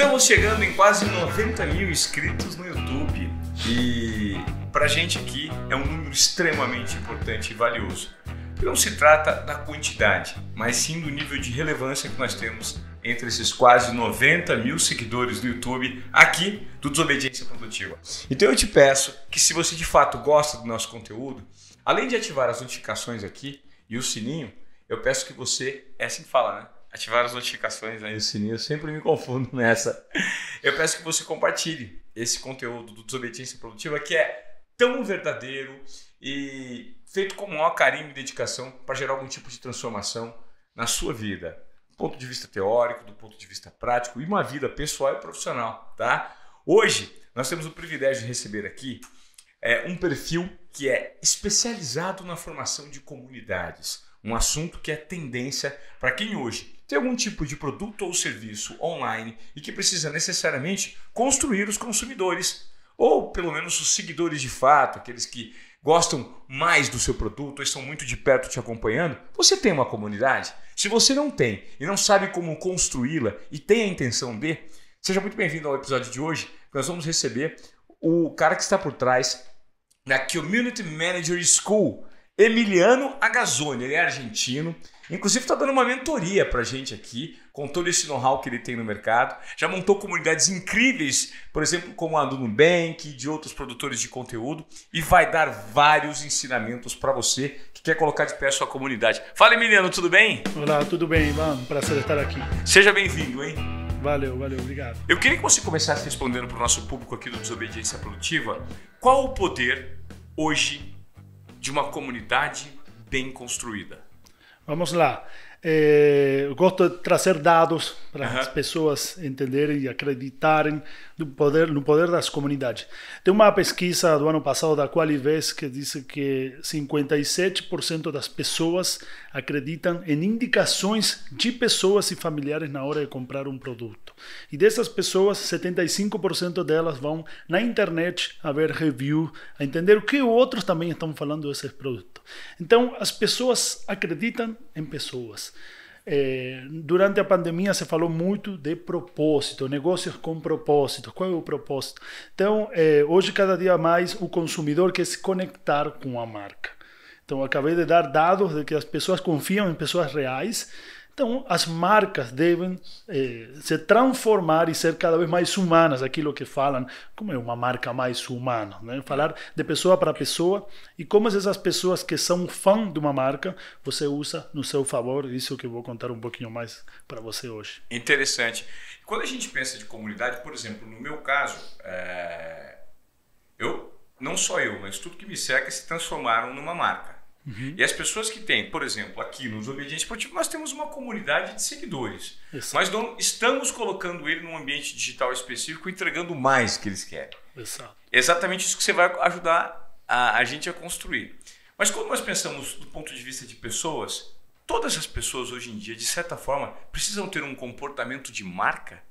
Estamos chegando em quase 90 mil inscritos no YouTube e para gente aqui é um número extremamente importante e valioso. Não se trata da quantidade, mas sim do nível de relevância que nós temos entre esses quase 90 mil seguidores do YouTube aqui do Desobediência Produtiva. Então eu te peço que se você de fato gosta do nosso conteúdo, além de ativar as notificações aqui e o sininho, eu peço que você, é assim que fala, né? ativar as notificações aí. Né? O sininho, eu sempre me confundo nessa. Eu peço que você compartilhe esse conteúdo do Desobediência Produtiva, que é tão verdadeiro e feito com o maior carinho e dedicação para gerar algum tipo de transformação na sua vida. Do ponto de vista teórico, do ponto de vista prático e uma vida pessoal e profissional, tá? Hoje, nós temos o privilégio de receber aqui é, um perfil que é especializado na formação de comunidades. Um assunto que é tendência para quem hoje tem algum tipo de produto ou serviço online e que precisa necessariamente construir os consumidores, ou pelo menos os seguidores de fato, aqueles que gostam mais do seu produto ou estão muito de perto te acompanhando, você tem uma comunidade? Se você não tem e não sabe como construí-la e tem a intenção de, seja muito bem-vindo ao episódio de hoje, nós vamos receber o cara que está por trás da Community Manager School, Emiliano Agazzoni. Ele é argentino, Inclusive, está dando uma mentoria para gente aqui, com todo esse know-how que ele tem no mercado. Já montou comunidades incríveis, por exemplo, como a do Nubank e de outros produtores de conteúdo, e vai dar vários ensinamentos para você que quer colocar de pé a sua comunidade. Fala, menino, tudo bem? Olá, tudo bem, Ivan? Prazer estar aqui. Seja bem-vindo, hein? Valeu, valeu, obrigado. Eu queria que você começasse respondendo para o nosso público aqui do Desobediência Produtiva qual o poder hoje de uma comunidade bem construída? Vamos lá. É, eu gosto de trazer dados para uhum. as pessoas entenderem e acreditarem no poder, no poder das comunidades. Tem uma pesquisa do ano passado da Qualivés que diz que 57% das pessoas acreditam em indicações de pessoas e familiares na hora de comprar um produto. E dessas pessoas, 75% delas vão na internet a ver review, a entender o que outros também estão falando desses produtos. Então, as pessoas acreditam em pessoas. É, durante a pandemia se falou muito de propósito, negócios com propósito. Qual é o propósito? Então, é, hoje, cada dia mais, o consumidor quer se conectar com a marca. Então, acabei de dar dados de que as pessoas confiam em pessoas reais. Então, as marcas devem eh, se transformar e ser cada vez mais humanas, aquilo que falam, como é uma marca mais humana, né? falar de pessoa para pessoa e como essas pessoas que são fã de uma marca você usa no seu favor. Isso que eu vou contar um pouquinho mais para você hoje. Interessante. Quando a gente pensa de comunidade, por exemplo, no meu caso, é... eu não só eu, mas tudo que me cerca se transformaram numa marca. Uhum. E as pessoas que têm, por exemplo, aqui no Desobediente Esportivo, nós temos uma comunidade de seguidores. Mas não estamos colocando ele num ambiente digital específico, entregando mais que eles querem. Exato. exatamente isso que você vai ajudar a, a gente a construir. Mas quando nós pensamos do ponto de vista de pessoas, todas as pessoas hoje em dia, de certa forma, precisam ter um comportamento de marca.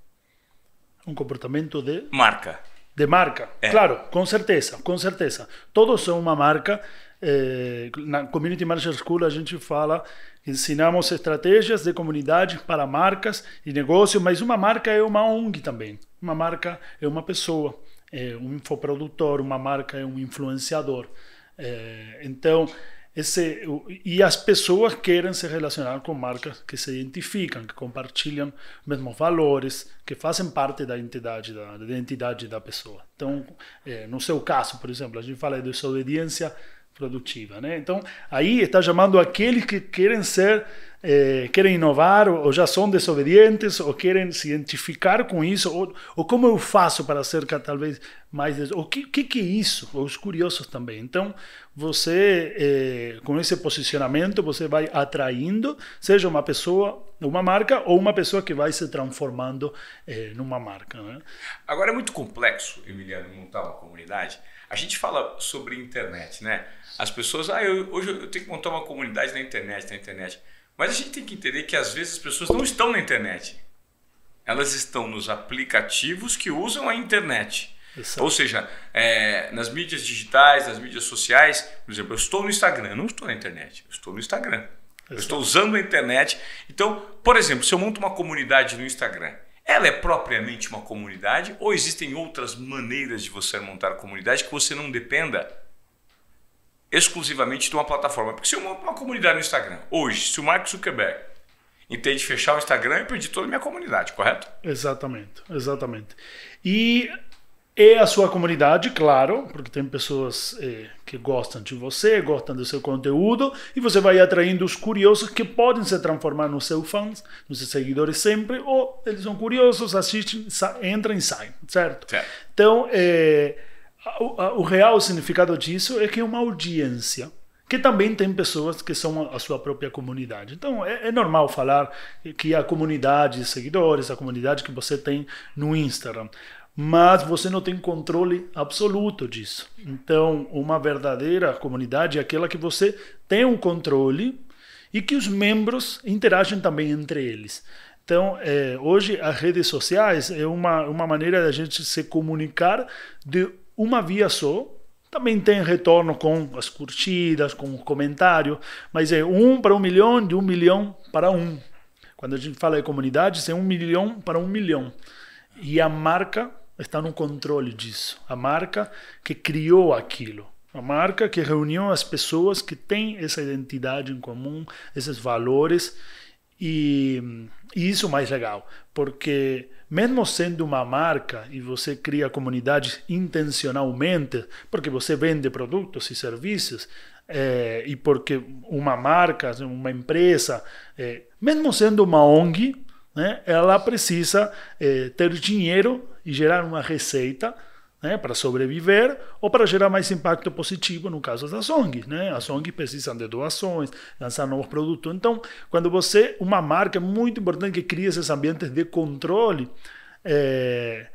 Um comportamento de? Marca. De marca, é. claro, com certeza, com certeza. Todos são uma marca. É, na Community Manager School a gente fala, ensinamos estratégias de comunidade para marcas e negócio, mas uma marca é uma ONG também. Uma marca é uma pessoa, é um infoprodutor, uma marca é um influenciador. É, então, esse, e as pessoas querem se relacionar com marcas que se identificam, que compartilham mesmos valores, que fazem parte da identidade da, da identidade da pessoa. Então, é, no seu caso, por exemplo, a gente fala de desobediência produtiva, né? Então aí está chamando aqueles que querem ser eh, querem inovar ou, ou, já são desobedientes ou querem se identificar com isso ou, ou como eu faço para ser talvez mais o que, que, que é isso os curiosos também então você eh, com esse posicionamento você vai atraindo seja uma pessoa uma marca ou uma pessoa que vai se transformando eh, numa marca né? agora é muito complexo Emiliano montar uma comunidade a gente fala sobre internet, né? As pessoas, ah, eu, hoje eu tenho que montar uma comunidade na internet, na internet. Mas a gente tem que entender que às vezes as pessoas não estão na internet. Elas estão nos aplicativos que usam a internet. Isso. Ou seja, é, nas mídias digitais, nas mídias sociais, por exemplo, eu estou no Instagram, eu não estou na internet, eu estou no Instagram. Isso. Eu estou usando a internet. Então, por exemplo, se eu monto uma comunidade no Instagram, ela é propriamente uma comunidade ou existem outras maneiras de você montar comunidade que você não dependa exclusivamente de uma plataforma? Porque se eu monto uma comunidade no Instagram, hoje, se o Mark Zuckerberg entende fechar o Instagram, eu perdi toda a minha comunidade, correto? Exatamente, exatamente. E e a sua comunidade, claro, porque tem pessoas eh, que gostam de você, gostam do seu conteúdo, e você vai atraindo os curiosos que podem se transformar nos seus fãs, nos seus seguidores sempre, ou eles são curiosos, assistem, entram e saem, certo? certo. Então, eh, o, a, o real significado disso é que é uma audiência que também tem pessoas que são a sua própria comunidade. Então é, é, normal falar que a comunidade de seguidores, a comunidade que você tem no Instagram mas você não tem controle absoluto disso. Então, uma verdadeira comunidade é aquela que você tem um controle e que os membros interagem também entre eles. Então, é, hoje as redes sociais é uma, uma maneira da gente se comunicar de uma via só. Também tem retorno com as curtidas, com o comentário, mas é um para um milhão, de um milhão para um. Quando a gente fala de comunidades, é um milhão para um milhão. E a marca está no controle disso. A marca que criou aquilo. A marca que reuniu as pessoas que têm essa identidade em comum, esses valores. E, e isso é mais legal, porque mesmo sendo uma marca e você cria comunidades intencionalmente, porque você vende produtos e serviços, é, eh, e porque uma marca, uma empresa, é, mesmo sendo uma ONG, né, ela precisa eh, ter dinheiro e gerar uma receita né, para sobreviver ou para gerar mais impacto positivo no caso das ONGs. Né? As ONGs precisam de doações, lançar novos produtos. Então, quando você, uma marca muito importante que cria esses ambientes de controle é,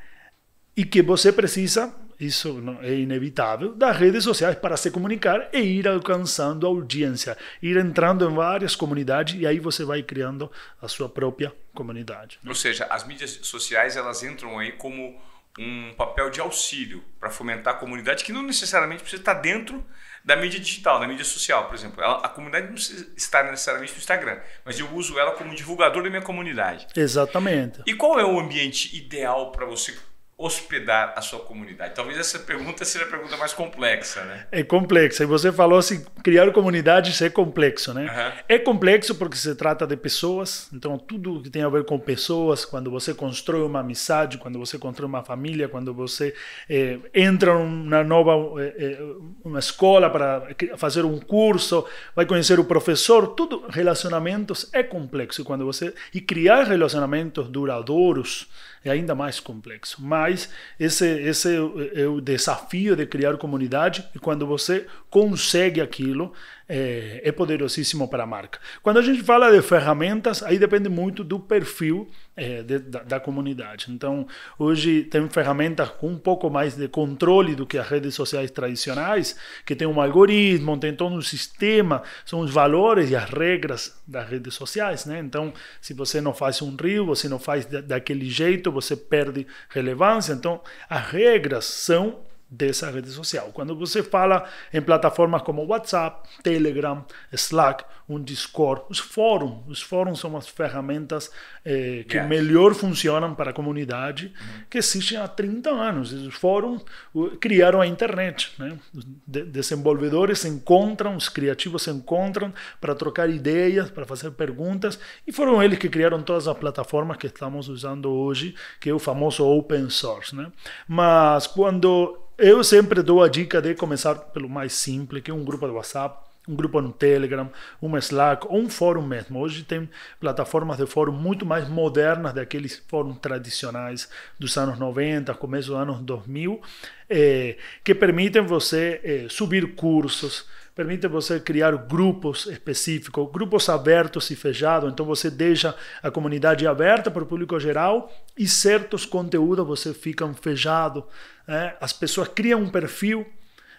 e que você precisa isso é inevitável, das redes sociais para se comunicar e ir alcançando a audiência, ir entrando em várias comunidades e aí você vai criando a sua própria comunidade. Ou seja, as mídias sociais elas entram aí como um papel de auxílio para fomentar a comunidade que não necessariamente precisa estar dentro da mídia digital, da mídia social, por exemplo. Ela, a comunidade não está necessariamente no Instagram, mas eu uso ela como divulgador da minha comunidade. Exatamente. E qual é o ambiente ideal para você hospedar a sua comunidade? Talvez essa pergunta seja a pergunta mais complexa, né? É complexa. E você falou assim, criar comunidades é complexo, né? Uhum. É complexo porque se trata de pessoas. Então tudo que tem a ver com pessoas, quando você constrói uma amizade, quando você constrói uma família, quando você é, entra numa nova é, uma escola para fazer um curso, vai conhecer o professor, tudo relacionamentos é complexo. E quando você e criar relacionamentos duradouros é ainda mais complexo. Mas esse, esse é, é o desafio de criar comunidade e quando você consegue aquilo, é, é poderosíssimo para a marca. Quando a gente fala de ferramentas, aí depende muito do perfil é, de, da, da, comunidade. Então, hoje tem ferramentas com um pouco mais de controle do que as redes sociais tradicionais, que tem um algoritmo, tem todo um sistema, são os valores e as regras das redes sociais. Né? Então, se você não faz um rio, você não faz da, daquele jeito, você perde relevância. Então, as regras são dessa rede social. Quando você fala em plataformas como WhatsApp, Telegram, Slack, um Discord, os fóruns, os fóruns são as ferramentas eh, que yes. melhor funcionam para a comunidade, uhum. que existem há 30 anos. Os fóruns uh, criaram a internet. Né? de desenvolvedores se encontram, os criativos se encontram para trocar ideias, para fazer perguntas, e foram eles que criaram todas as plataformas que estamos usando hoje, que é o famoso open source. Né? Mas quando eu sempre dou a dica de começar pelo mais simples, que é um grupo de WhatsApp, um grupo no Telegram, um Slack ou um fórum mesmo. Hoje tem plataformas de fórum muito mais modernas daqueles fóruns tradicionais dos anos 90, começo dos anos 2000, eh, que permitem você eh, subir cursos, permite você criar grupos específicos, grupos abertos e fechados. Então você deixa a comunidade aberta para o público geral e certos conteúdos você fica fechado. Né? As pessoas criam um perfil,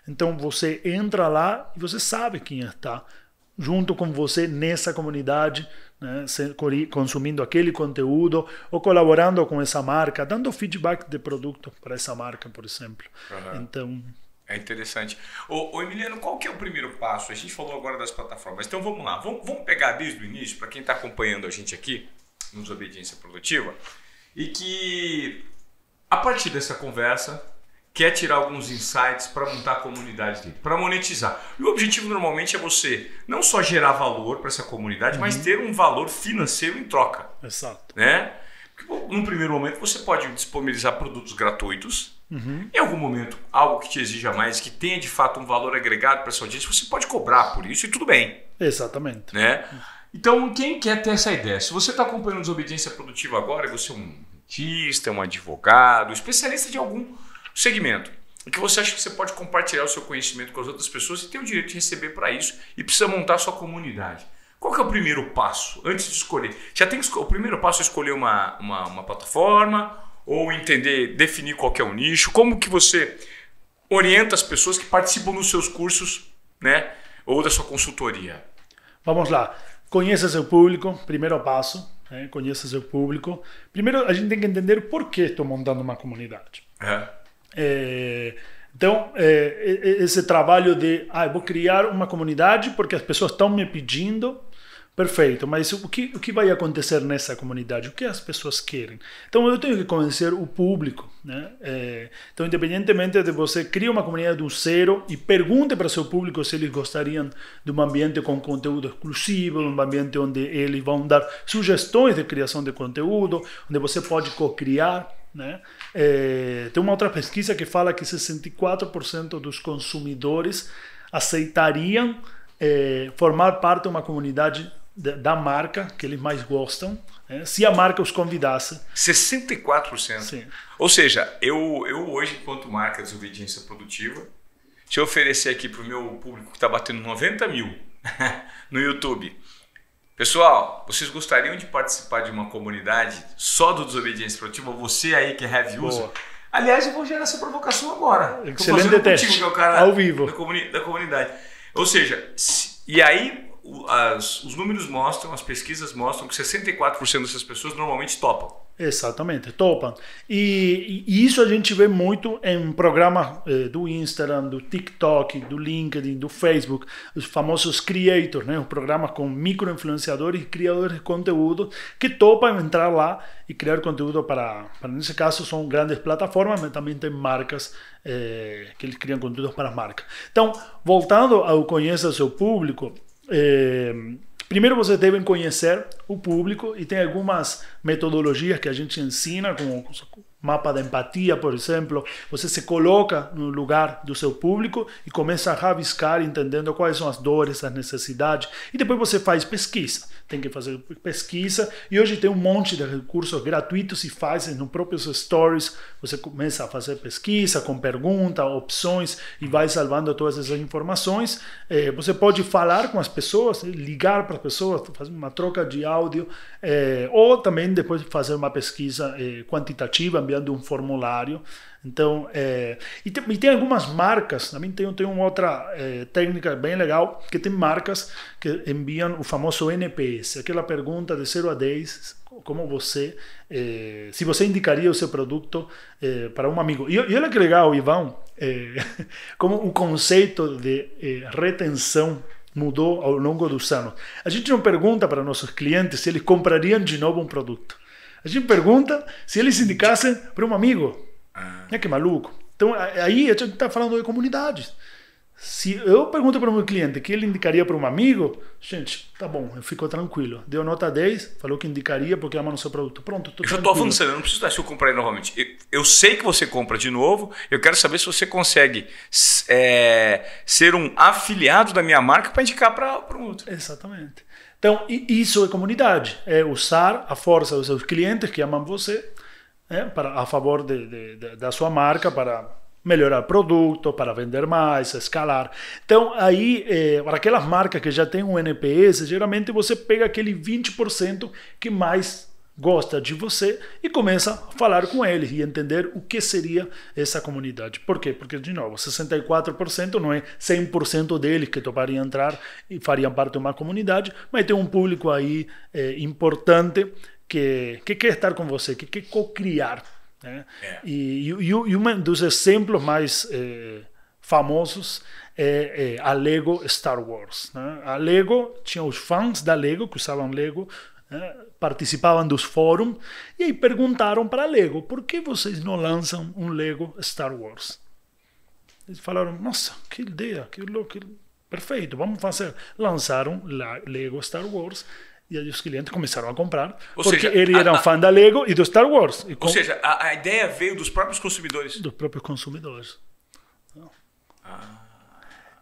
então você entra lá e você sabe quem está junto com você nessa comunidade, né? consumindo aquele conteúdo ou colaborando com essa marca, dando feedback de produto para essa marca, por exemplo. Uhum. Então é interessante. Ô, ô, Emiliano, qual que é o primeiro passo? A gente falou agora das plataformas. Então vamos lá, vamos, vamos pegar desde o início, para quem está acompanhando a gente aqui, nos Obediência Produtiva, e que a partir dessa conversa quer tirar alguns insights para montar a comunidade dele, para monetizar. E o objetivo normalmente é você não só gerar valor para essa comunidade, uhum. mas ter um valor financeiro em troca. Exato. Né? Porque, num primeiro momento você pode disponibilizar produtos gratuitos Uhum. Em algum momento, algo que te exija mais, que tenha de fato um valor agregado para sua audiência, você pode cobrar por isso e tudo bem. Exatamente. Né? Então, quem quer ter essa ideia? Se você está acompanhando desobediência produtiva agora, você é um artista, é um advogado, especialista de algum segmento, o que você acha que você pode compartilhar o seu conhecimento com as outras pessoas e tem o direito de receber para isso e precisa montar sua comunidade. Qual que é o primeiro passo antes de escolher? Já tem o primeiro passo é escolher uma, uma, uma plataforma, ou entender, definir qual é o nicho? Como que você orienta as pessoas que participam dos seus cursos, né, ou da sua consultoria? Vamos lá. Conheça seu público, primeiro passo. Né? Conheça seu público. Primeiro, a gente tem que entender por que estou montando uma comunidade. É. É, então, é, esse trabalho de, ah, vou criar uma comunidade porque as pessoas estão me pedindo Perfeito, mas o que, o que vai acontecer nessa comunidade? O que as pessoas querem? Então eu tenho que convencer o público. Né? É, então, independentemente de você criar uma comunidade do zero e pergunte para seu público se eles gostariam de um ambiente com conteúdo exclusivo, um ambiente onde eles vão dar sugestões de criação de conteúdo, onde você pode co-criar. Né? É, tem uma outra pesquisa que fala que 64% dos consumidores aceitariam é, formar parte de uma comunidade da marca que eles mais gostam, né? se a marca os convidasse. 64%. Sim. Ou seja, eu, eu hoje, enquanto marca de desobediência produtiva, se eu oferecer aqui para o meu público que está batendo 90 mil no YouTube, pessoal, vocês gostariam de participar de uma comunidade só do desobediência produtiva? Você aí que é heavy Boa. user? Aliás, eu vou gerar essa provocação agora. Excelente teste. Contigo, que é o cara ao vivo. Da, comuni da comunidade. Ou seja, e aí as, os números mostram, as pesquisas mostram que 64% dessas pessoas normalmente topam. Exatamente, topam. E, e, isso a gente vê muito em programas eh, do Instagram, do TikTok, do LinkedIn, do Facebook, os famosos creators, né? os programas com micro-influenciadores e criadores de conteúdo que topam entrar lá e criar conteúdo para, para nesse caso, são grandes plataformas, mas também tem marcas eh, que eles criam conteúdos para as marcas. Então, voltando ao Conheça Seu Público, é, primeiro vocês devem conhecer o público e tem algumas metodologias que a gente ensina, como mapa da empatia, por exemplo. Você se coloca no lugar do seu público e começa a rabiscar, entendendo quais são as dores, as necessidades. E depois você faz pesquisa tem que fazer pesquisa. E hoje tem um monte de recursos gratuitos e fazem no próprios stories. Você começa a fazer pesquisa com pergunta, opções e vai salvando todas essas informações. É, você pode falar com as pessoas, eh, ligar para as pessoas, fazer uma troca de áudio é, ou também depois fazer uma pesquisa é, quantitativa enviando um formulário. Então, é, e, tem, e, tem, algumas marcas, também tem, tem uma outra é, técnica bem legal, que tem marcas que enviam o famoso NPS, aquela pergunta de 0 a 10, como você, é, se você indicaria o seu produto é, para um amigo. E, e olha que legal, Ivan, é, como o conceito de é, retenção mudou ao longo dos anos. A gente não pergunta para nossos clientes se eles comprariam de novo um produto. A gente pergunta se eles indicassem para um amigo ah. É que maluco? Então, aí a gente está falando de comunidades. Se eu pergunto para o meu cliente que ele indicaria para um amigo, gente, tá bom, ficou tranquilo. Deu nota 10, falou que indicaria porque ama no seu produto. Pronto, tô Eu já estou avançando, eu não preciso se eu comprar novamente. Eu, eu, sei que você compra de novo, eu quero saber se você consegue é, ser um afiliado da minha marca para indicar para um outro. Exatamente. Então, isso é comunidade. É usar a força dos seus clientes que amam você né, para, a favor de, de, de, da sua marca, para melhorar o produto, para vender mais, escalar. Então, aí, é, para aquelas marcas que já têm um NPS, geralmente você pega aquele 20% que mais gosta de você e começa a falar com eles e entender o que seria essa comunidade. Por quê? Porque, de novo, 64% não é 100% deles que topariam entrar e fariam parte de uma comunidade, mas tem um público aí é, importante que, que quer estar com você, que quer co-criar. Né? É. E, e, e, um dos exemplos mais eh, famosos é, é, a Lego Star Wars. Né? A Lego tinha os fãs da Lego que usavam Lego, né? participavam dos fóruns e aí perguntaram para a Lego por que vocês não lançam um Lego Star Wars. Eles falaram, nossa, que ideia, que louco, que... perfeito, vamos fazer. Lançaram Lego Star Wars e aí os clientes começaram a comprar, Ou porque seja, ele era a, um fã da Lego e do Star Wars. Com... Ou seja, a, a, ideia veio dos próprios consumidores. Dos próprios consumidores. Ah.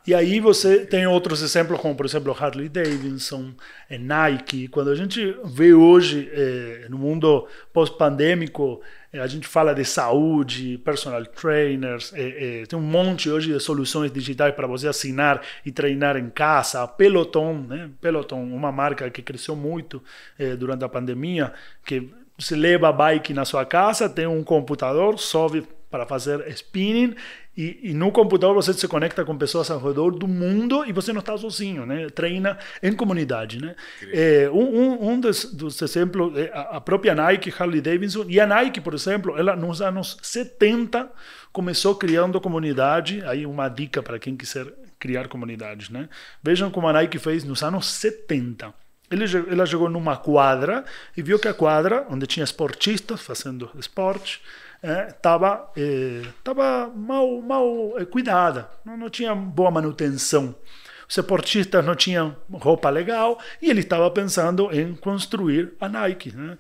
E aí você tem outros exemplos, como por exemplo Harley Davidson, Nike. Quando a gente vê hoje, eh, no mundo pós-pandêmico, é, a gente fala de saúde, personal trainers, é, é, tem um monte hoje de soluções digitais para você assinar e treinar em casa. Peloton, né? Peloton, uma marca que cresceu muito é, durante a pandemia, que você leva a bike na sua casa, tem um computador, sobe para fazer spinning e, e, no computador você se conecta com pessoas ao redor do mundo e você não está sozinho, né? Treina em comunidade, né? É, um, um dos, dos, exemplos é a própria Nike, Harley Davidson. E a Nike, por exemplo, ela nos anos 70 começou criando comunidade. Aí uma dica para quem quiser criar comunidades, né? Vejam como a Nike fez nos anos 70. Ele, ela chegou numa quadra e viu que a quadra, onde tinha esportistas fazendo esporte, estava é, é, tava mal, mal é, cuidada, não, não tinha boa manutenção. Os esportistas não tinham roupa legal e ele estava pensando em construir a Nike. Né?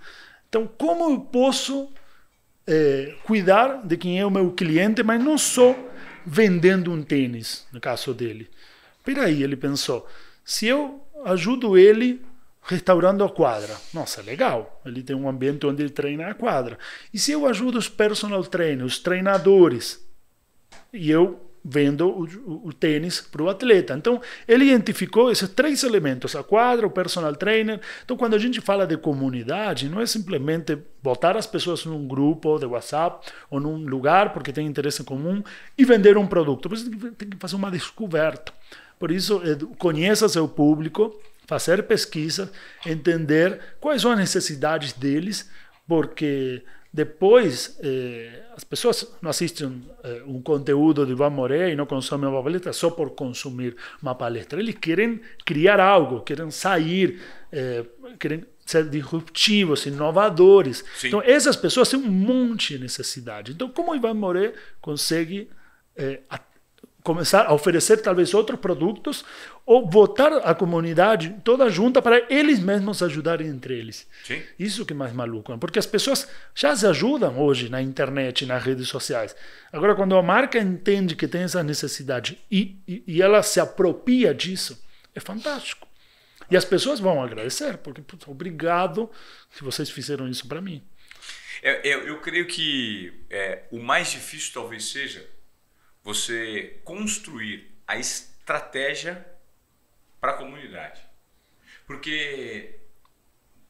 Então, como eu posso é, cuidar de quem é o meu cliente, mas não só vendendo um tênis, no caso dele? Peraí, ele pensou, se eu ajudo ele restaurando a quadra. Nossa, é legal. Ele tem um ambiente onde ele treina a quadra. E se eu ajudo os personal trainers, os treinadores, e eu vendo o, o, o tênis para o atleta. Então, ele identificou esses três elementos, a quadra, o personal trainer. Então, quando a gente fala de comunidade, não é simplesmente botar as pessoas num grupo de WhatsApp ou num lugar porque tem interesse comum e vender um produto. Você tem que fazer uma descoberta. Por isso, conheça seu público, fazer pesquisa, entender quais são as necessidades deles, porque depois eh, as pessoas não assistem eh, um conteúdo de Ivan Moreira e não consomem uma palestra só por consumir uma palestra. Eles querem criar algo, querem sair, eh, querem ser disruptivos, inovadores. Sim. Então essas pessoas têm um monte de necessidade. Então como Ivan Moreira consegue eh, começar a oferecer talvez outros produtos ou votar a comunidade toda junta para eles mesmos ajudarem entre eles. Sim. Isso que é mais maluco, né? porque as pessoas já se ajudam hoje na internet, nas redes sociais. Agora, quando a marca entende que tem essa necessidade e, e, e ela se apropria disso, é fantástico. E as pessoas vão agradecer, porque putz, obrigado que vocês fizeram isso para mim. Eu, é, eu, é, eu, creio que é, o mais difícil talvez seja você construir a estratégia para a comunidade. Porque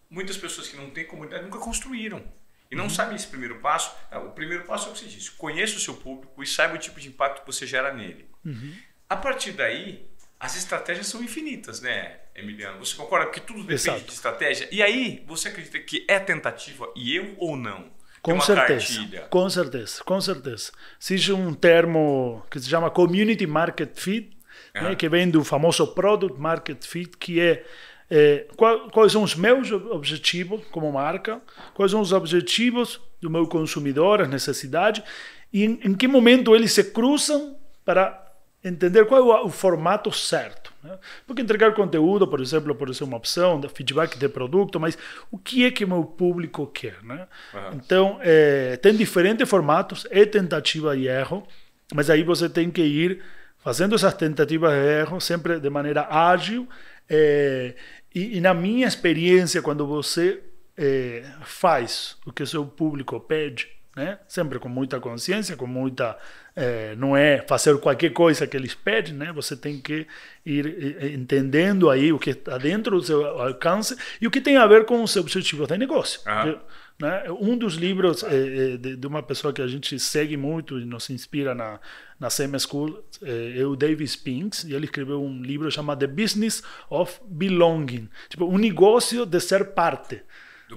muitas pessoas que não têm comunidade nunca construíram. E não uhum. sabem esse primeiro passo. Ah, o primeiro passo é o que você disse: conheça o seu público e saiba o tipo de impacto que você gera nele. Uhum. A partir daí, as estratégias são infinitas, né, Emiliano? Você concorda? que tudo depende Exato. de estratégia. E aí, você acredita que é tentativa e eu ou não? Com certeza, cartilha. com certeza, com certeza. Existe um termo que se chama Community Market Fit, uhum. né, que vem do famoso Product Market Fit, que é, é qual, quais são os meus objetivos como marca, quais são os objetivos do meu consumidor, as necessidades, e em, em que momento eles se cruzam para entender qual é o, o formato certo. Né? Porque entregar conteúdo, por exemplo, pode ser uma opção, feedback de produto, mas o que é que meu público quer? Né? Uhum. Então, é, tem diferentes formatos, é tentativa e erro, mas aí você tem que ir fazendo essas tentativas e erro sempre de maneira ágil. É, e, e na minha experiência, quando você é, faz o que o seu público pede, né? Sempre com muita consciência, com muita. É, não é fazer qualquer coisa que eles pedem, né? Você tem que ir entendendo aí o que está dentro do seu alcance e o que tem a ver com os seu objetivos de negócio. Uhum. Né? Um dos livros é, de, de, uma pessoa que a gente segue muito e nos inspira na, na Sem School é, é o Davis Spinks e ele escreveu um livro chamado The Business of Belonging tipo, o um negócio de ser parte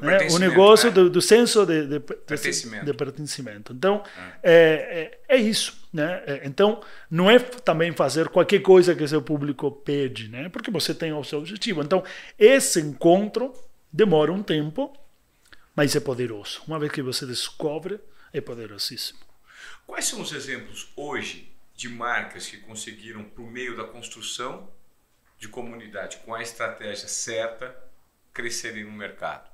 o eh, negócio eh. do, do, senso de, de, pertencimento. de pertencimento. Então, é, é, é isso. Né? Então, não é também fazer qualquer coisa que seu público pede, né? porque você tem o seu objetivo. Então, esse encontro demora um tempo, mas é poderoso. Uma vez que você descobre, é poderosíssimo. Quais são os exemplos hoje de marcas que conseguiram, por meio da construção de comunidade, com a estratégia certa, crescerem no mercado?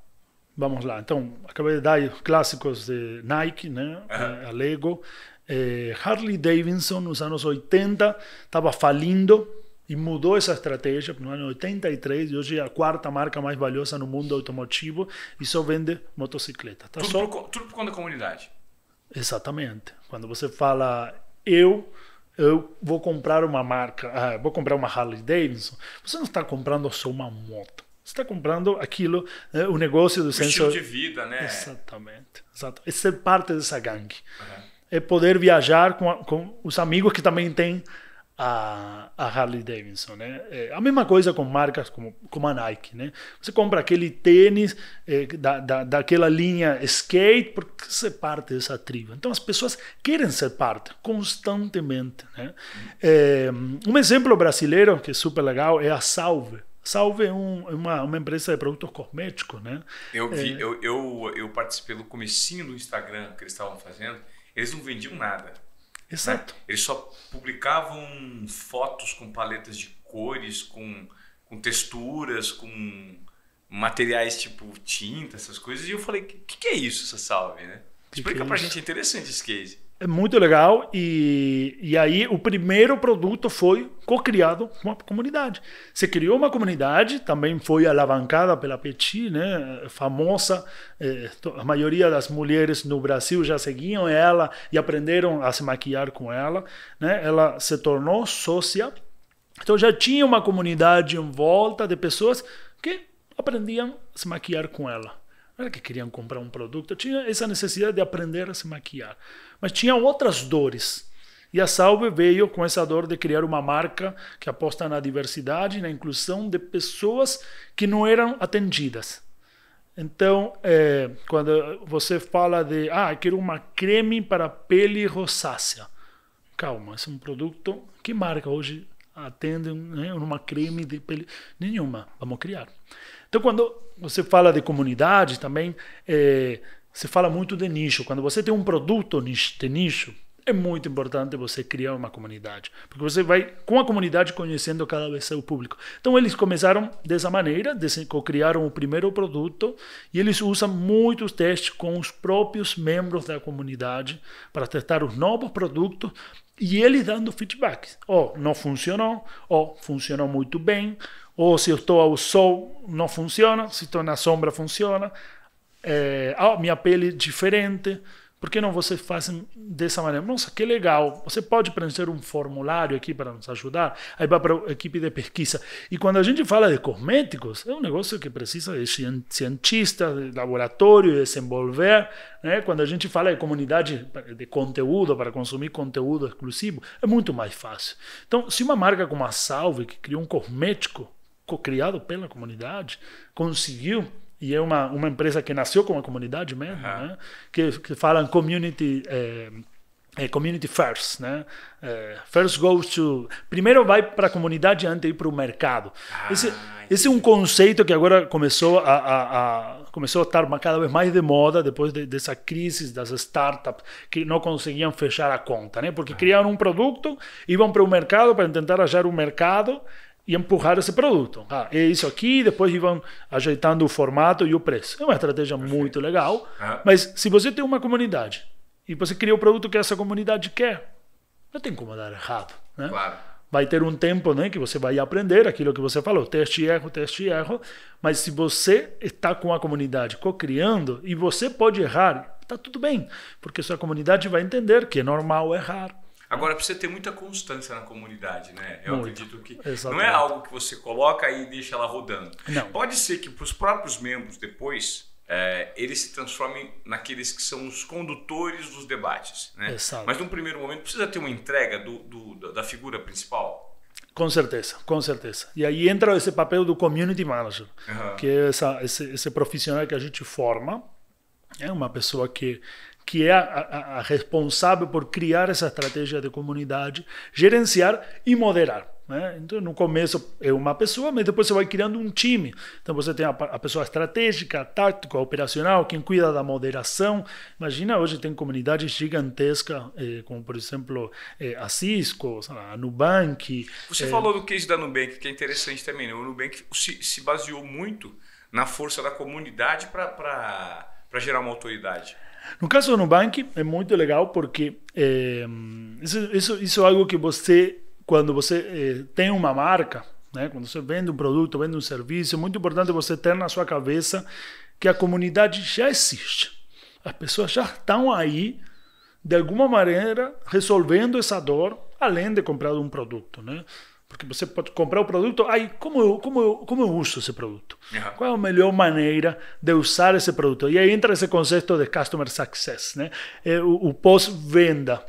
Vamos lá. Então, acabei de dar os clássicos de Nike, né? Uhum. A Lego. É, Harley Davidson, nos anos 80, estava falindo e mudou essa estratégia no ano 83 e hoje é a quarta marca mais valiosa no mundo automotivo e só vende motocicleta. Tá tudo, só... por, tudo por conta da comunidade. Exatamente. Quando você fala eu eu vou comprar uma marca, ah, vou comprar uma Harley Davidson, você não está comprando só uma moto está comprando aquilo, né? o negócio do o estilo de vida, né? Exatamente. Exato. ser é parte dessa gangue. Uhum. É poder viajar com, a, com os amigos que também têm a, a Harley Davidson, né? É a mesma coisa com marcas como, como a Nike, né? Você compra aquele tênis é, da, da, daquela linha skate porque você é parte dessa tribo. Então as pessoas querem ser parte constantemente, né? É, um exemplo brasileiro que é super legal é a Salve. Salve é um, uma, uma empresa de produto cosmético, né? Eu vi, é... eu, eu, eu, participei do comecinho do Instagram que eles estavam fazendo, eles não vendiam nada. Né? Exato. Né? Eles só publicavam fotos com paletas de cores, com, com texturas, com materiais tipo tinta, essas coisas. E eu falei, o que, que, é isso, essa salve, né? Que Explica que é pra gente, é interessante esse case muito legal. E, e aí o primeiro produto foi co-criado com a comunidade. Se criou uma comunidade, também foi alavancada pela Petit, né? famosa. Eh, a maioria das mulheres no Brasil já seguiam ela e aprenderam a se maquiar com ela. Né? Ela se tornou sócia. Então já tinha uma comunidade em volta de pessoas que aprendiam a se maquiar com ela era que queriam comprar um produto, eu tinha essa necessidade de aprender a se maquiar. Mas tinha outras dores. E a Salve veio com essa dor de criar uma marca que aposta na diversidade, na inclusão de pessoas que não eram atendidas. Então, é, quando você fala de, ah, quero uma creme para pele rosácea. Calma, esse é um produto. Que marca hoje atende né, uma creme de pele? Nenhuma. Vamos criar. Então, quando você fala de comunidade também, é, você fala muito de nicho. Quando você tem um produto de nicho, é muito importante você criar uma comunidade, porque você vai com a comunidade conhecendo cada vez seu público. Então eles começaram dessa maneira, criaram o primeiro produto e eles usam muitos testes com os próprios membros da comunidade para testar os novos produtos e eles dando feedback. Ou oh, não funcionou, ou oh, funcionou muito bem, ou se eu estou ao sol, não funciona, se estou na sombra, funciona. É, ah, minha pele é diferente. Por que não você fazem dessa maneira? Nossa, que legal! Você pode preencher um formulário aqui para nos ajudar. Aí vai para a equipe de pesquisa. E quando a gente fala de cosméticos, é um negócio que precisa de cientistas, de laboratório, de desenvolver. Né? Quando a gente fala de comunidade de conteúdo, para consumir conteúdo exclusivo, é muito mais fácil. Então, se uma marca como a Salve, que criou um cosmético co-criado pela comunidade, conseguiu e é uma, uma empresa que nasceu com a comunidade mesmo, uhum. né? que, que falam community, é, é community first, né? É, first goes to... Primeiro vai para a comunidade antes de ir para o mercado. Ah, esse, esse é um conceito que agora começou a, a, a começou a estar cada vez mais de moda depois de, dessa crise das startups que não conseguiam fechar a conta, né? Porque uhum. criaram um produto, iam para o mercado para tentar achar um mercado e empurrar esse produto. Ah, é isso aqui, depois vão ajeitando o formato e o preço. É uma estratégia Perfeito. muito legal, ah. mas se você tem uma comunidade e você cria o produto que essa comunidade quer, não tem como dar errado. Né? Claro. Vai ter um tempo né, que você vai aprender aquilo que você falou, teste e erro, teste e erro, mas se você está com a comunidade co-criando e você pode errar, está tudo bem, porque sua comunidade vai entender que é normal errar Agora precisa ter muita constância na comunidade, né? Eu Muito. acredito que Exatamente. não é algo que você coloca e deixa ela rodando. Não. Pode ser que para os próprios membros depois é, eles se transformem naqueles que são os condutores dos debates. Né? Exato. Mas num primeiro momento precisa ter uma entrega do, do, da figura principal. Com certeza, com certeza. E aí entra esse papel do community manager, uhum. que é essa, esse, esse profissional que a gente forma, é uma pessoa que que é a, a, a responsável por criar essa estratégia de comunidade, gerenciar e moderar. Né? Então, no começo é uma pessoa, mas depois você vai criando um time. Então, você tem a, a pessoa estratégica, tática, operacional, quem cuida da moderação. Imagina, hoje tem comunidades gigantescas, eh, como por exemplo eh, a Cisco, a Nubank. Você eh... falou do case da Nubank, que é interessante também. Né? O Nubank se, se baseou muito na força da comunidade para gerar uma autoridade. No caso do Nubank, é muito legal porque é, isso, isso, isso, é algo que você, quando você é, tem uma marca, né, quando você vende um produto, vende um serviço, é muito importante você ter na sua cabeça que a comunidade já existe. As pessoas já estão aí, de alguma maneira, resolvendo essa dor, além de comprar um produto. Né? Porque você pode comprar o produto, aí como eu, como eu, como eu uso esse produto? Uhum. Qual é a melhor maneira de usar esse produto? E aí entra esse conceito de customer success, né? É o, o pós-venda.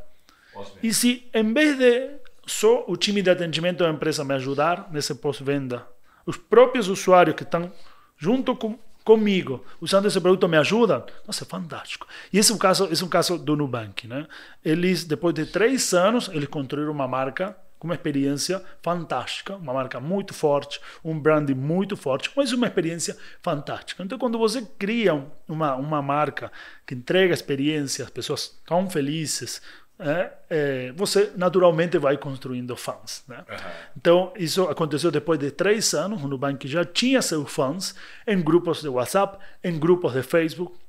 e se em vez de só o time de atendimento da empresa me ajudar nesse pós-venda, os próprios usuários que estão junto com, comigo, usando esse produto me ajudam? Nossa, é fantástico. E esse é um caso, esse é um caso do Nubank, né? Eles depois de três anos eles construíram uma marca com uma experiência fantástica, uma marca muito forte, um brand muito forte, mas uma experiência fantástica. Então, quando você cria uma, uma marca que entrega experiência, as pessoas tão felizes, é, é, você naturalmente vai construindo fãs. Né? Uhum. Então, isso aconteceu depois de três anos. O Nubank já tinha seus fãs em grupos de WhatsApp, em grupos de Facebook.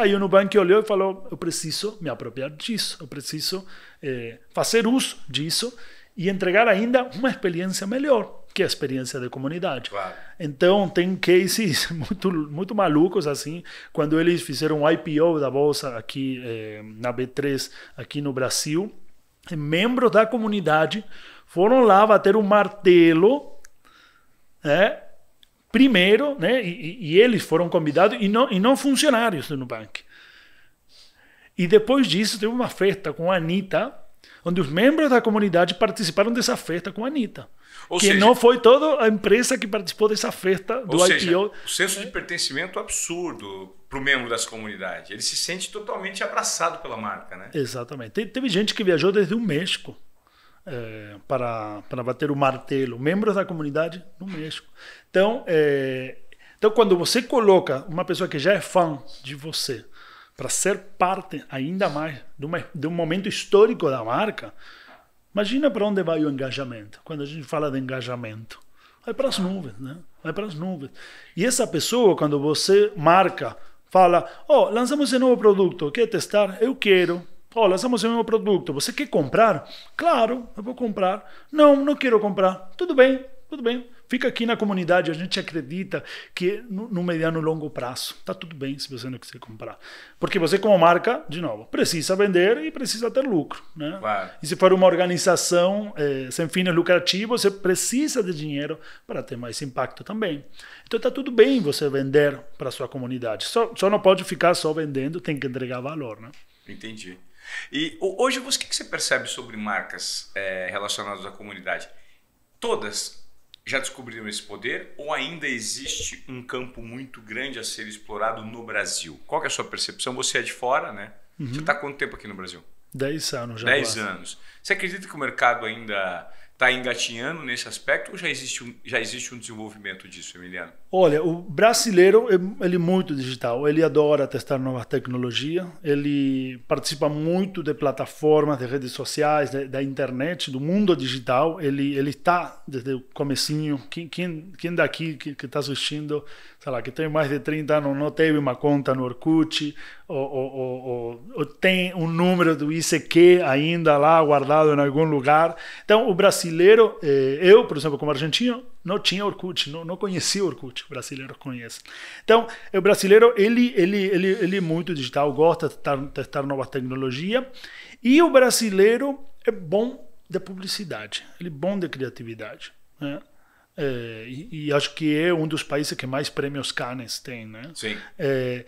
Aí o Nubank olhou e falou: Eu preciso me apropriar disso, eu preciso é, fazer uso disso e entregar ainda uma experiência melhor que a experiência de comunidade. Claro. Então tem cases muito muito malucos assim, quando eles fizeram o IPO da bolsa aqui eh, na B3 aqui no Brasil, membros da comunidade foram lá bater um martelo, né? Primeiro, né? E, e eles foram convidados e não e não funcionários do Nubank. E depois disso teve uma festa com a Anitta, onde os membros da comunidade participaram dessa festa com a Anitta. Ou que seja, não foi toda a empresa que participou dessa festa do ou seja, IPO. O senso de é. pertencimento absurdo para o membro das comunidades. Ele se sente totalmente abraçado pela marca, né? Exatamente. teve gente que viajou desde o México é, para, para bater o martelo. Membros da comunidade no México. Então, é, então, quando você coloca uma pessoa que já é fã de você para ser parte ainda mais de, uma, de um momento histórico da marca, imagina para onde vai o engajamento. Quando a gente fala de engajamento, vai para as nuvens, né? Vai para as nuvens. E essa pessoa, quando você marca, fala: Ó, oh, lançamos um novo produto, quer testar? Eu quero. Ó, oh, lançamos um novo produto, você quer comprar? Claro, eu vou comprar. Não, não quero comprar. Tudo bem, tudo bem. Fica aqui na comunidade, a gente acredita que no, no mediano e longo prazo está tudo bem se você não quiser comprar. Porque você, como marca, de novo, precisa vender e precisa ter lucro. Né? Claro. E se for uma organização é, sem fins lucrativos, você precisa de dinheiro para ter mais impacto também. Então está tudo bem você vender para sua comunidade. Só, só não pode ficar só vendendo, tem que entregar valor. Né? Entendi. E hoje, o que você percebe sobre marcas é, relacionadas à comunidade? Todas já descobriram esse poder ou ainda existe um campo muito grande a ser explorado no Brasil? Qual é a sua percepção? Você é de fora, né? Uhum. Você está quanto tempo aqui no Brasil? Dez anos já. Dez quase. anos. Você acredita que o mercado ainda está engatinhando nesse aspecto ou já existe, um, já existe um desenvolvimento disso, Emiliano? Olha, o brasileiro é, ele é muito digital, ele adora testar novas tecnologias, ele participa muito de plataformas, de redes sociais, de, da internet, do mundo digital, ele ele está desde o comecinho, quem, quem, quem daqui que está assistindo, sei lá, que tem mais de 30 anos não teve uma conta no Orkut, ou, ou, ou, ou tem um número do ICQ ainda lá guardado em algum lugar, então o Brasil brasileiro, eh, eu, por exemplo, como argentino, não tinha Orkut, não, não conhecia Orkut, o brasileiro conhece. Então, o brasileiro, ele, ele, ele, ele é muito digital, gosta de testar, testar nova tecnologia, e o brasileiro é bom de publicidade, ele é bom de criatividade, né? É, e, e, acho que é um dos países que mais prêmios Cannes tem, né? Sim. É,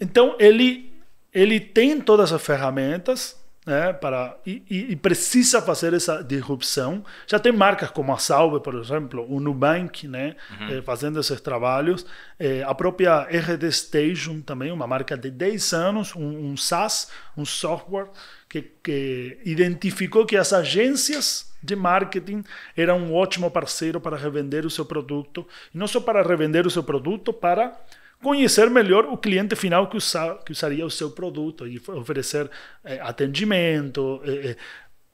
então ele ele tem todas as ferramentas, né, para, e, e, precisa fazer essa disrupção. Já tem marcas como a Salve, por exemplo, o Nubank, né, uhum. Eh, fazendo esses trabalhos. Eh, a própria RD Station também, uma marca de 10 anos, um, um SaaS, um software que, que identificou que as agências de marketing era um ótimo parceiro para revender o seu produto. E não só para revender o seu produto, para conhecer melhor o cliente final que, usa, que usaria o seu produto e oferecer é, atendimento, é,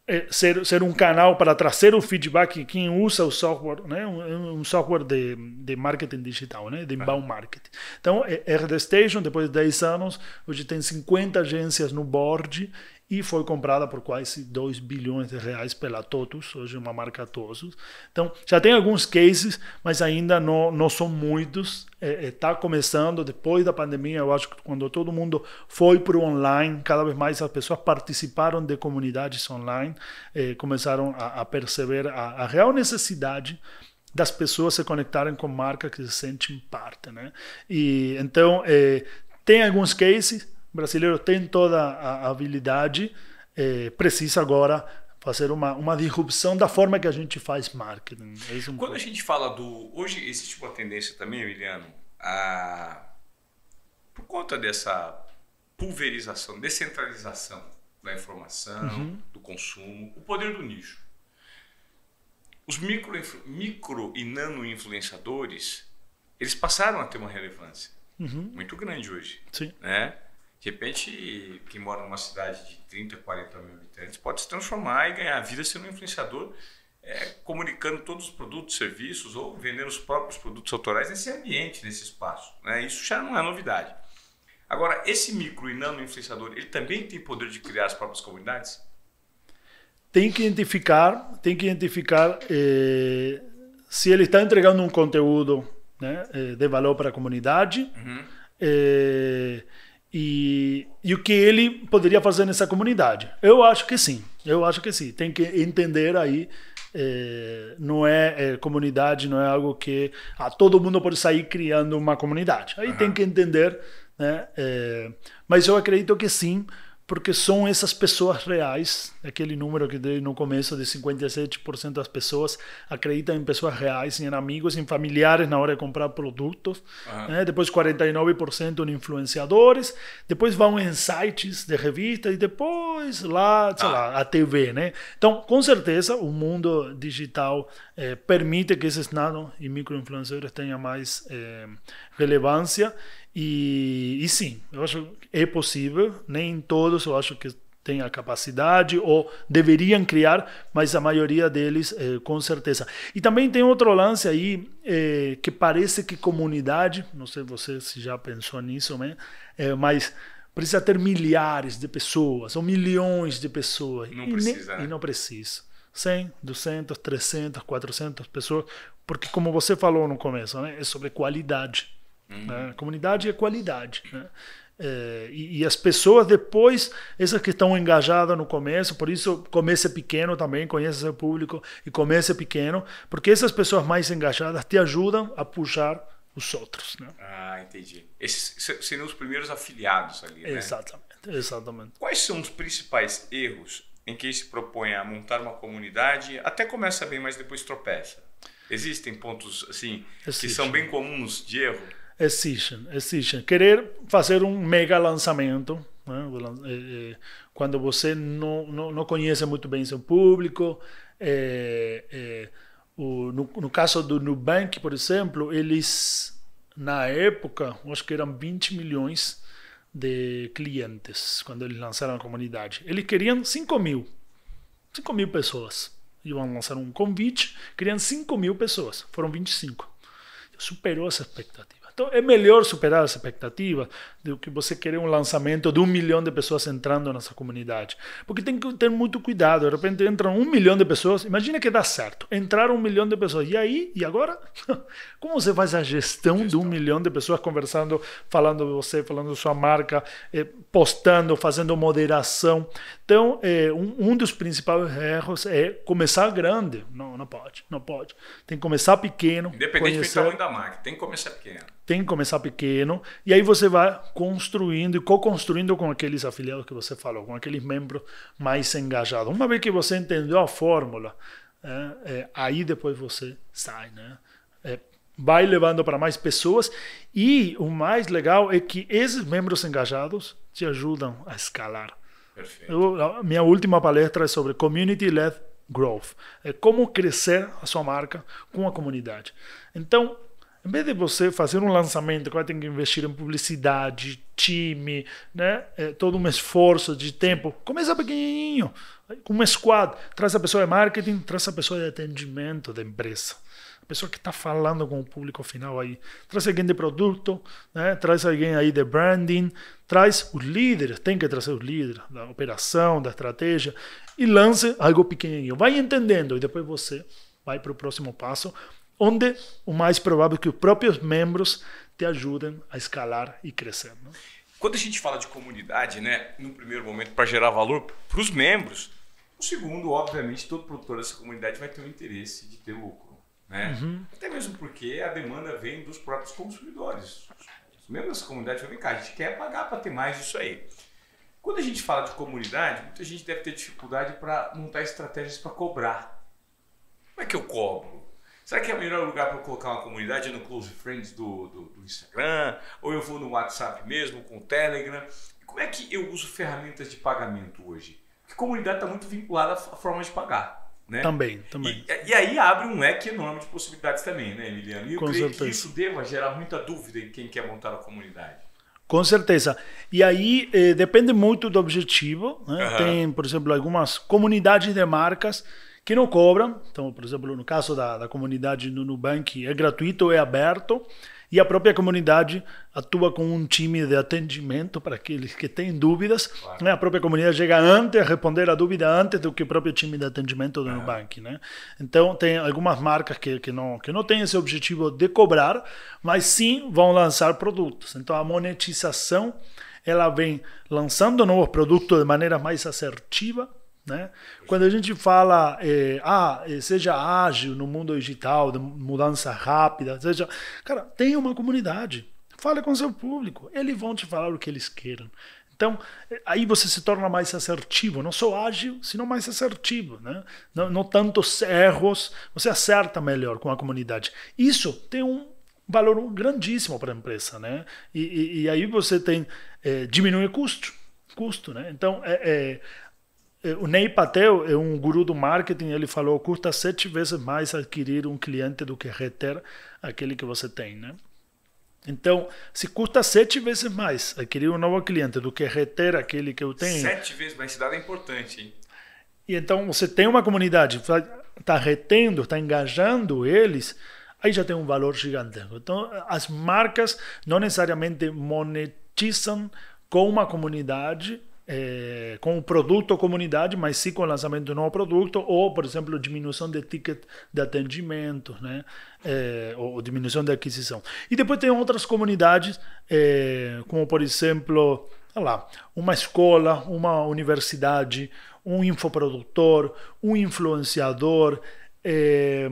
é, ser, ser um canal para trazer o feedback quem usa o software, né? um, um software de, de marketing digital, né? de inbound marketing. Então, é, é RD Station, depois de 10 anos, hoje tem 50 agências no board e foi comprada por quase 2 bilhões de reais pela Totus, hoje uma marca Totus. Então, já tem alguns cases, mas ainda não, não são muitos. Está é, é, tá começando depois da pandemia, eu acho que quando todo mundo foi para o online, cada vez mais as pessoas participaram de comunidades online, é, começaram a, a perceber a, a real necessidade das pessoas se conectarem com marcas que se sentem parte, né? E então é, tem alguns cases, o brasileiro tem toda a habilidade, é, precisa agora fazer uma, uma disrupção da forma que a gente faz marketing. É Quando a gente fala do. Hoje existe uma tendência também, Emiliano, a, por conta dessa pulverização, descentralização da informação, uhum. do consumo, o poder do nicho. Os micro, micro e nano influenciadores, eles passaram a ter uma relevância uhum. muito grande hoje. Sim. Né? De repente, quem mora numa cidade de 30, 40 mil habitantes pode se transformar e ganhar a vida sendo um influenciador, é, comunicando todos os produtos, serviços ou vendendo os próprios produtos autorais nesse ambiente, nesse espaço. Né? Isso já não é novidade. Agora, esse micro e nano influenciador, ele também tem poder de criar as próprias comunidades? Tem que identificar, tem que identificar eh, se ele está entregando um conteúdo né, eh, de valor para a comunidade. Uhum. Eh, e, e o que ele poderia fazer nessa comunidade? Eu acho que sim, eu acho que sim. Tem que entender aí é, não é, é, comunidade, não é algo que ah, todo mundo pode sair criando uma comunidade. Aí uhum. tem que entender, né? É, mas eu acredito que sim, porque são essas pessoas reais, aquele número que dei no começo de 57% das pessoas acreditam em pessoas reais, em amigos, em familiares na hora de comprar produtos. Uhum. Né? Depois 49% em influenciadores, depois vão em sites de revista e depois lá, sei ah. lá, a TV, né? Então, com certeza, o mundo digital eh, permite que esses nano e microinfluenciadores tenham mais eh, relevância e, e sim, eu acho é possível, nem todos eu acho que têm a capacidade ou deveriam criar, mas a maioria deles é, com certeza. E também tem outro lance aí é, que parece que comunidade, não sei você se já pensou nisso, né? É, mas precisa ter milhares de pessoas ou milhões de pessoas. Não e precisa. Né? e não precisa. 100, 200, 300, 400 pessoas, porque como você falou no começo, né, é sobre qualidade. Uhum. Né? Comunidade é qualidade. Né? É, e, e, as pessoas depois, essas que estão engajadas no começo, por isso comece é pequeno também, conheça seu público e comece é pequeno, porque essas pessoas mais engajadas te ajudam a puxar os outros. Né? Ah, entendi. Esses seriam os primeiros afiliados ali, né? Exatamente, exatamente. Quais são os principais erros em quem se propõe a montar uma comunidade, até começa bem, mas depois tropeça? Existem pontos assim Existe. que são bem comuns de erro? existem, existem. Querer fazer um mega lançamento, né? Eh, eh, quando você não, não, não, conhece muito bem seu público, é, é, o, no, no, caso do Nubank, por exemplo, eles, na época, acho que eram 20 milhões de clientes quando eles lançaram a comunidade. Eles queriam 5 mil, 5 mil pessoas. Iam lançar um convite, queriam 5 mil pessoas, foram 25. Superou essa expectativa. Então é melhor superar as expectativas do que você querer um lançamento de um milhão de pessoas entrando nessa comunidade. Porque tem que ter muito cuidado. De repente entram um milhão de pessoas. Imagina que dá certo. Entraram um milhão de pessoas. E aí? E agora? Como você faz a gestão, gestão. de um milhão de pessoas conversando, falando de você, falando da sua marca? É, postando, fazendo moderação. Então, é, um, um, dos principais erros é começar grande. Não, não pode, não pode. Tem que começar pequeno. Independente conhecer, do tamanho da marca, tem que começar pequeno. Tem que começar pequeno. E aí você vai construindo e co-construindo com aqueles afiliados que você falou, com aqueles membros mais engajados. Uma vez que você entendeu a fórmula, é, é, aí depois você sai, né? É, vai levando para mais pessoas. E o mais legal é que esses membros engajados te ajudam a escalar. Perfeito. Eu, minha última palestra é sobre Community Led Growth. É como crescer a sua marca com a comunidade. Então, em vez de você fazer um lançamento que vai ter que investir em publicidade, time, né? É todo um esforço de tempo, começa pequenininho, com um squad, traz a pessoa de marketing, traz a pessoa de atendimento da empresa a pessoa que está falando com o público final aí. Traz alguém de produto, né? traz alguém aí de branding, traz os líderes, tem que trazer os líderes da operação, da estratégia, e lance algo pequenininho. Vai entendendo e depois você vai para o próximo passo, onde o mais provável é que os próprios membros te ajudem a escalar e crescer. Né? Quando a gente fala de comunidade, né, no primeiro momento para gerar valor para os membros, o segundo, obviamente, todo produtor dessa comunidade vai ter o interesse de ter o né? Uhum. Até mesmo porque a demanda vem dos próprios consumidores. Mesmo essa comunidade vai cá, a gente quer pagar para ter mais isso aí. Quando a gente fala de comunidade, muita gente deve ter dificuldade para montar estratégias para cobrar. Como é que eu cobro? Será que é o melhor lugar para colocar uma comunidade é no Close Friends do, do, do, Instagram? Ou eu vou no WhatsApp mesmo, com o Telegram? como é que eu uso ferramentas de pagamento hoje? Porque comunidade está muito vinculada à forma de pagar. Né? Também, também. E, é, e, aí abre um leque enorme de possibilidades também, né, Emiliano? E eu Com creio certeza. que isso deva gerar muita dúvida em quem quer montar a comunidade. Com certeza. E aí eh, depende muito do objetivo. Né? Uhum. Tem, por exemplo, algumas comunidades de marcas que não cobram. Então, por exemplo, no caso da, da comunidade do Nubank, é gratuito, é aberto. E a própria comunidade atua com um time de atendimento para aqueles que têm dúvidas. Claro. Né? A própria comunidade chega antes a responder a dúvida antes do que o próprio time de atendimento do é. banco, Né? Então, tem algumas marcas que, que, não, que não têm esse objetivo de cobrar, mas sim vão lançar produtos. Então, a monetização ela vem lançando novos produtos de maneira mais assertiva né? Quando a gente fala, é, ah, eh, seja ágil no mundo digital, mudança rápida, seja. Cara, tem uma comunidade. fale com seu público. Eles vão te falar o que eles queiram. Então, eh, aí você se torna mais assertivo. Não só ágil, senão mais assertivo. Né? Não, não tantos erros, você acerta melhor com a comunidade. Isso tem um valor grandíssimo para a empresa. Né? E, e, e aí você tem é, diminui o custo. custo né? Então, é, é eh, o Ney Patel é um guru do marketing. Ele falou: custa sete vezes mais adquirir um cliente do que reter aquele que você tem, né? Então, se custa sete vezes mais adquirir um novo cliente do que reter aquele que eu tenho. Sete vezes mais, esse dado é importante, hein? E então você tem uma comunidade, está retendo, está engajando eles, aí já tem um valor gigantesco. Então, as marcas não necessariamente monetizam com uma comunidade, é, com o produto ou comunidade, mas sim com o lançamento de um novo produto, ou, por exemplo, diminuição de ticket de atendimento, né? É, ou diminuição de aquisição. E depois tem outras comunidades, é, como, por exemplo, lá, uma escola, uma universidade, um infoprodutor, um influenciador, é,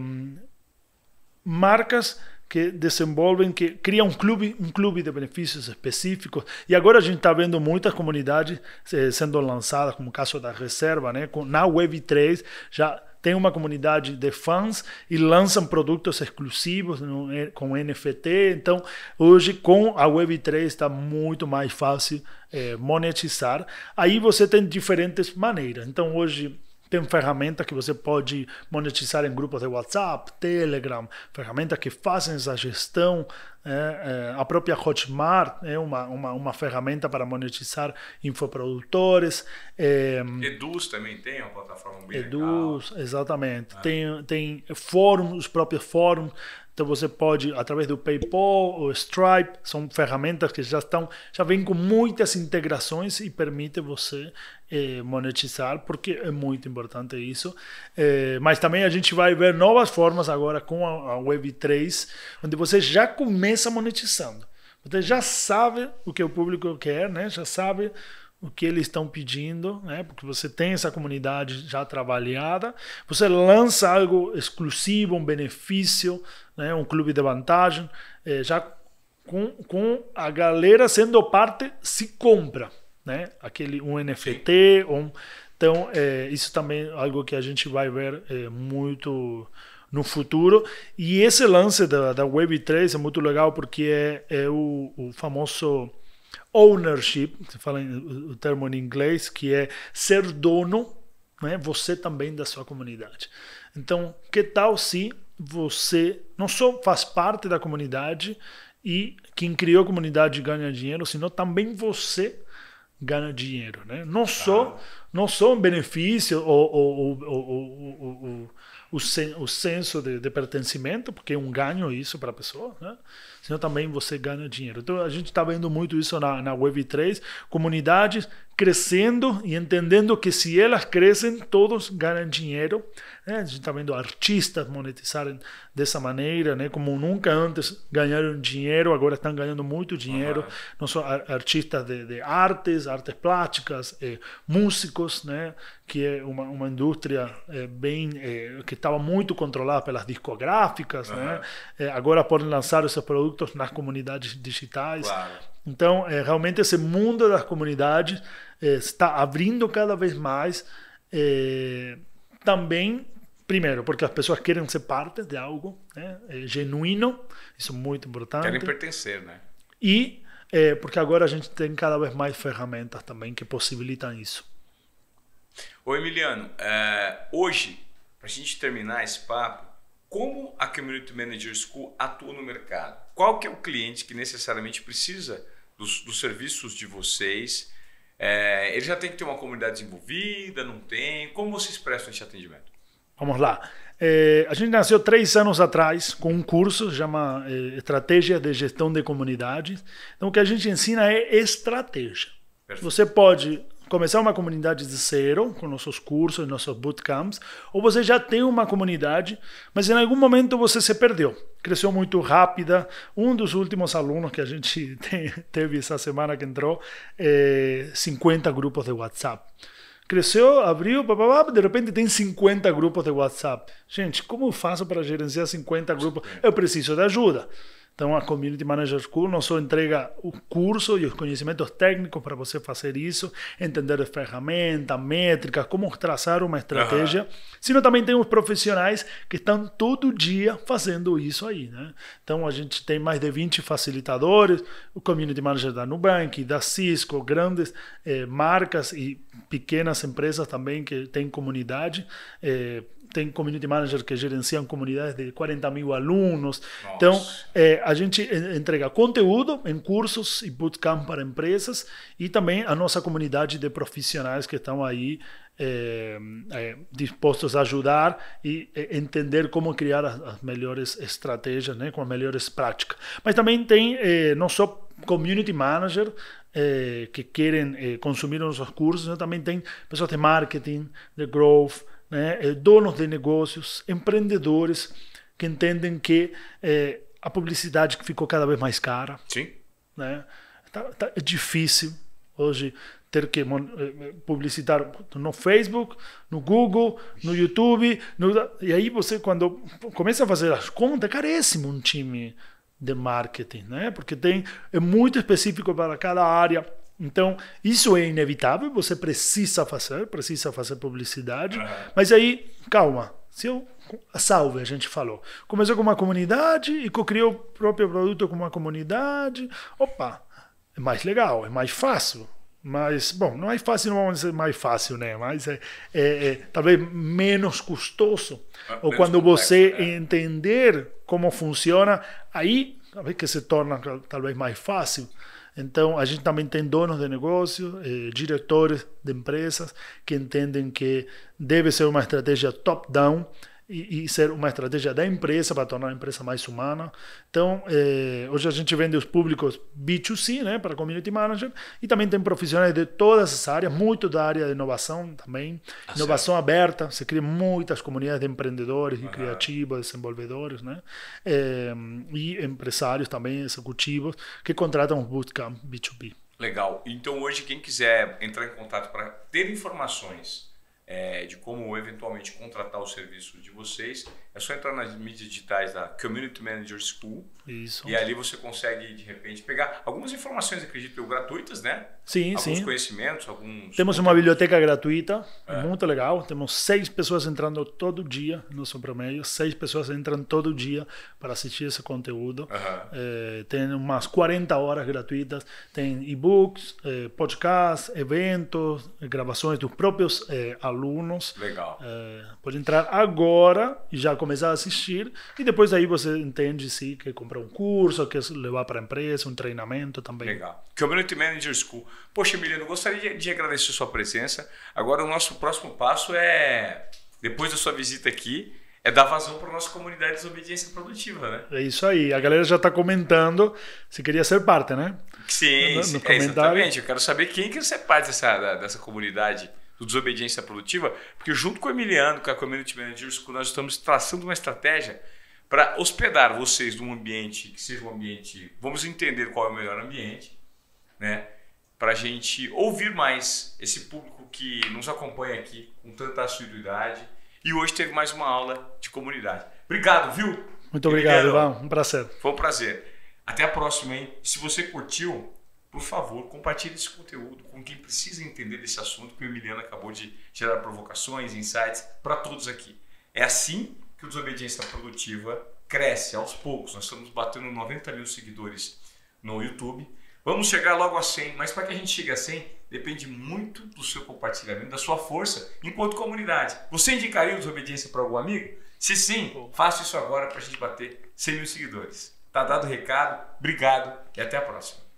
marcas que desenvolvem, que cria um clube, um clube de benefícios específicos. E agora a gente está vendo muitas comunidades eh, sendo lançadas, como o caso da reserva, né? Na Web3 já tem uma comunidade de fãs e lançam produtos exclusivos no, eh, com NFT. Então, hoje com a Web3 está muito mais fácil eh, monetizar. Aí você tem diferentes maneiras. Então, hoje tem ferramenta que você pode monetizar em grupos de WhatsApp, Telegram, ferramentas que fazem essa gestão. É, é, a própria Hotmart é uma, uma, uma ferramenta para monetizar infoprodutores. É, Eduz também tem é uma plataforma bem Eduz, legal. exatamente. É. Tem, tem fórum, os próprios fóruns. Então você pode, através do PayPal ou Stripe, são ferramentas que já estão, já vêm com muitas integrações e permite você eh, monetizar, porque é muito importante isso. Eh, mas também a gente vai ver novas formas agora com a, a Web3, onde você já começa monetizando. Você já sabe o que o público quer, né? já sabe o que eles estão pedindo, né? Porque você tem essa comunidade já trabalhada, você lança algo exclusivo, um benefício, né? um clube de vantagem, é, já com, com a galera sendo parte, se compra. Né? Aquele, um NFT, um, então, é, isso também é algo que a gente vai ver é, muito no futuro. E esse lance da, da Web3 é muito legal porque é, é o, o, famoso ownership, você fala em, o termo em inglês, que é ser dono, né, você também da sua comunidade. Então, que tal se você não só faz parte da comunidade e quem criou a comunidade ganha dinheiro, senão também você ganha dinheiro, né? Não tá. só não só um benefício ou, ou, ou, o, o, senso de, de pertencimento, porque é um ganho isso para a pessoa, né? senão também você ganha dinheiro. Então a gente está vendo muito isso na, na Web3, comunidades crescendo e entendendo que se elas crescem, todos ganham dinheiro. Né? A gente está vendo artistas monetizarem dessa maneira, né? como nunca antes ganharam dinheiro, agora estão ganhando muito dinheiro. Uhum. Não só artistas de, de, artes, artes plásticas, eh, músicos, né? que é uma, uma indústria eh, bem eh, que estava muito controlada pelas discográficas. Uhum. Né? agora podem lançar esses produtos produtos nas comunidades digitais. Claro. Então, é, realmente esse mundo das comunidades é, está abrindo cada vez mais. É, também, primeiro, porque as pessoas querem ser parte de algo né? É, genuíno, isso é muito importante. Querem pertencer, né? E é, porque agora a gente tem cada vez mais ferramentas também que possibilitam isso. Oi, Emiliano, é, hoje, para a gente terminar esse papo, como a Community Manager School atua no mercado? Qual que é o cliente que necessariamente precisa dos, dos serviços de vocês? É, ele já tem que ter uma comunidade envolvida? Não tem? Como vocês prestam esse atendimento? Vamos lá. É, a gente nasceu três anos atrás com um curso chama é, Estratégia de Gestão de Comunidades. Então, o que a gente ensina é estratégia. Perfeito. Você pode começar uma comunidade de zero, com nossos cursos, nossos bootcamps, ou você já tem uma comunidade, mas em algum momento você se perdeu. Cresceu muito rápida. Um dos últimos alunos que a gente tem, teve essa semana que entrou, é eh, 50 grupos de WhatsApp. Cresceu, abriu, papapá, de repente tem 50 grupos de WhatsApp. Gente, como eu faço para gerenciar 50 grupos? Eu preciso de ajuda. Então, a Community Manager School não só entrega o curso e os conhecimentos técnicos para você fazer isso, entender as ferramentas, métricas, como traçar uma estratégia, uhum. sino também tem os profissionais que estão todo dia fazendo isso aí. Né? Então, a gente tem mais de 20 facilitadores, o Community Manager da Nubank, da Cisco, grandes eh, marcas e pequenas empresas também que têm comunidade. Eh, tem community managers que gerenciam comunidades de 40 mil alunos. Nossa. Então, é, a gente entrega conteúdo em cursos e bootcamp para empresas e também a nossa comunidade de profissionais que estão aí é, é, dispostos a ajudar e é, entender como criar as, as, melhores estratégias, né, com as melhores práticas. Mas também tem é, não só community manager é, que querem é, consumir nossos cursos, né, também tem pessoas de marketing, de growth, né, eh, donos de negócios, empreendedores que entendem que é, a publicidade ficou cada vez mais cara. Sim. Né, tá, tá, é difícil hoje ter que eh, publicitar no Facebook, no Google, no YouTube. No, e aí você, quando começa a fazer as contas, é caríssimo um time de marketing, né? Porque tem, é muito específico para cada área então, isso é inevitável, você precisa fazer, precisa fazer publicidade. Uhum. Mas aí, calma. Se eu salve, a gente falou. Começou com uma comunidade e criou o próprio produto com uma comunidade. Opa, é mais legal, é mais fácil. Mas, bom, não é fácil, não é mais fácil, né? Mas é, é, é talvez menos custoso. Ah, Ou quando complexo, você né? entender como funciona, aí talvez que se torna talvez mais fácil. Então, a gente também tem donos de negócio, eh, diretores de empresas que entendem que deve ser uma estratégia top-down e, e, ser uma estratégia da empresa para tornar a empresa mais humana. Então, eh, hoje a gente vende os públicos B2C, né, para community manager, e também tem profissionais de todas as áreas, muito da área de inovação também. Ah, inovação certo. aberta, se cria muitas comunidades de empreendedores e uhum. desenvolvedores, né, eh, e empresários também, executivos, que contratam os bootcamp B2B. Legal. Então, hoje, quem quiser entrar em contato para ter informações é, de como eventualmente contratar o serviço de vocês, é só entrar nas mídias digitais da Community Manager School. Isso. E ali você consegue, de repente, pegar algumas informações, acredito eu, gratuitas, né? Sim, alguns sim. conhecimentos, alguns. Temos uma biblioteca gratuita, é. muito legal. Temos seis pessoas entrando todo dia no Sobremeio. Seis pessoas entram todo dia para assistir esse conteúdo. Uhum. É, tem umas 40 horas gratuitas. Tem e-books, é, podcasts, eventos, gravações dos próprios eh, alunos. Legal. pode entrar agora e já começar a assistir. E depois aí você entende se quer comprar um curso, quer levar para a empresa, um treinamento também. Legal. Community Manager School. Poxa, Emiliano, gostaria de agradecer sua presença. Agora, o nosso próximo passo é, depois da sua visita aqui, é dar vazão para a nossa comunidade de desobediência produtiva, né? É isso aí. A galera já está comentando se queria ser parte, né? Sim, no, no é, exatamente. Eu quero saber quem quer ser parte dessa, dessa comunidade do desobediência produtiva, porque junto com o Emiliano, com a Community Manager School, nós estamos traçando uma estratégia para hospedar vocês num ambiente que seja um ambiente... Vamos entender qual é o melhor ambiente, né? para a gente ouvir mais esse público que nos acompanha aqui com tanta assiduidade. E hoje teve mais uma aula de comunidade. Obrigado, viu? Muito obrigado, Ivan. Um prazer. Foi um prazer. Até a próxima, hein? Se você curtiu, por favor, compartilhe esse conteúdo com quem precisa entender desse assunto, que o Emiliano acabou de gerar provocações, insights para todos aqui. É assim que o Desobediência Produtiva cresce aos poucos. Nós estamos batendo 90 mil seguidores no YouTube Vamos chegar logo a 100, mas para que a gente chegue a 100, depende muito do seu compartilhamento, da sua força enquanto comunidade. Você indicaria o Desobediência para algum amigo? Se sim, faça isso agora para a gente bater 100 mil seguidores. Tá dado o recado, obrigado e até a próxima.